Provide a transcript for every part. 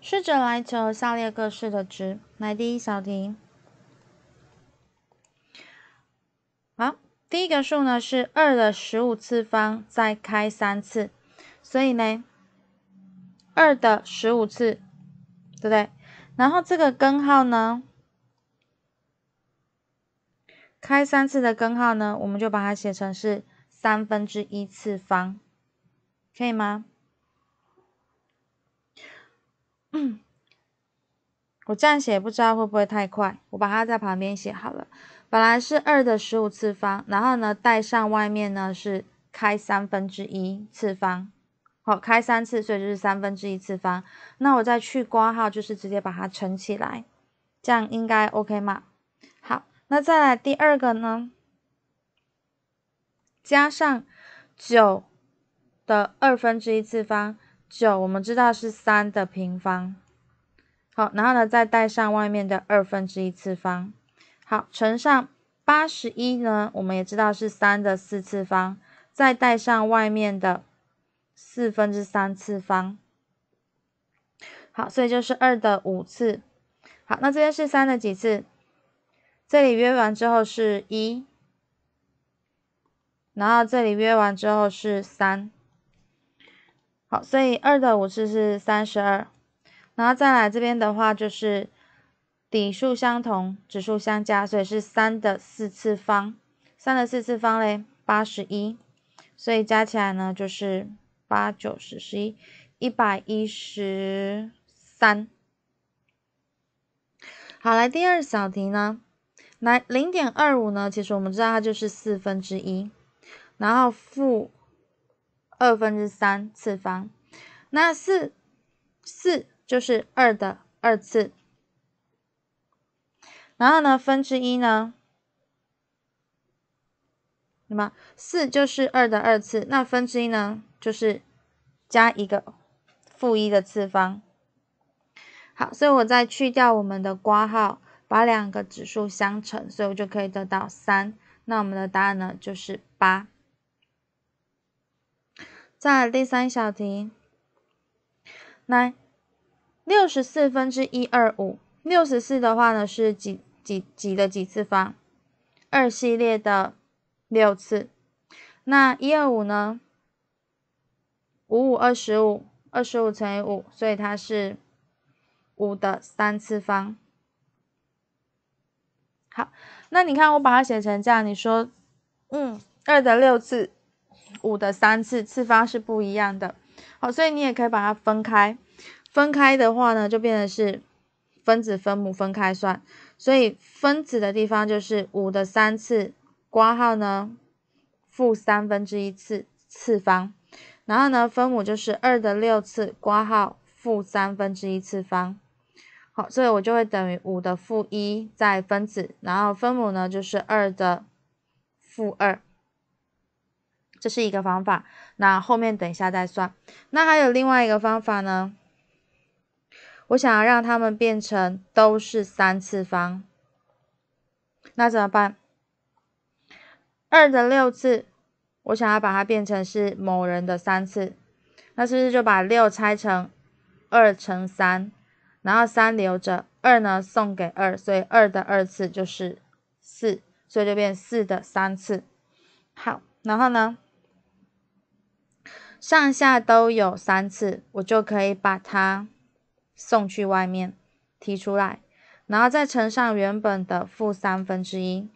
试着来求下列各式的值。来第一小题，好，第一个数呢是二的十五次方再开三次，所以呢，二的十五次，对不对？然后这个根号呢，开三次的根号呢，我们就把它写成是三分之一次方，可以吗？嗯，我这样写不知道会不会太快？我把它在旁边写好了。本来是二的十五次方，然后呢，带上外面呢是开三分之一次方，好，开三次，所以就是三分之一次方。那我再去括号，就是直接把它乘起来，这样应该 OK 嘛？好，那再来第二个呢，加上九的二分之一次方。九，我们知道是三的平方，好，然后呢，再带上外面的二分之一次方，好，乘上八十一呢，我们也知道是三的四次方，再带上外面的四分之三次方，好，所以就是二的五次，好，那这边是三的几次？这里约完之后是一，然后这里约完之后是三。好，所以二的五次是三十二，然后再来这边的话就是底数相同，指数相加，所以是三的四次方，三的四次方嘞八十一，所以加起来呢就是八九十十一一百一十三。好，来第二小题呢，来零点二五呢，其实我们知道它就是四分之一，然后负。二分之三次方，那四四就是二的二次，然后呢分之一呢，那么四就是二的二次，那分之一呢就是加一个负一的次方。好，所以我再去掉我们的括号，把两个指数相乘，所以我就可以得到三。那我们的答案呢就是八。那第三小题，来，六十四分之一二五，六十四的话呢是几几几的几次方？二系列的六次，那一二五呢？五五二十五，二十五乘以五，所以它是五的三次方。好，那你看我把它写成这样，你说，嗯，二的六次。五的三次次方是不一样的，好，所以你也可以把它分开。分开的话呢，就变成是分子分母分开算。所以分子的地方就是五的三次，括号呢负三分之一次次方。然后呢，分母就是二的六次，括号负三分之一次方。好，所以我就会等于五的负一再分子，然后分母呢就是二的负二。这是一个方法，那后面等一下再算。那还有另外一个方法呢？我想要让他们变成都是三次方，那怎么办？二的六次，我想要把它变成是某人的三次，那是不是就把六拆成二乘三，然后三留着，二呢送给二，所以二的二次就是四，所以就变四的三次。好，然后呢？上下都有三次，我就可以把它送去外面，提出来，然后再乘上原本的负三分之一，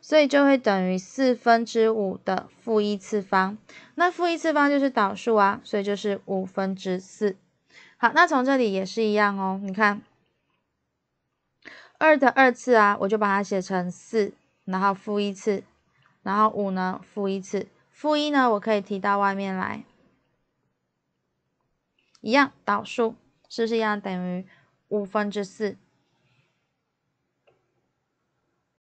所以就会等于四分之五的负一次方。那负一次方就是导数啊，所以就是五分之四。好，那从这里也是一样哦。你看，二的二次啊，我就把它写成四，然后负一次。然后五呢，负一次，负一呢，我可以提到外面来，一样导数是不是一样等于五分之四？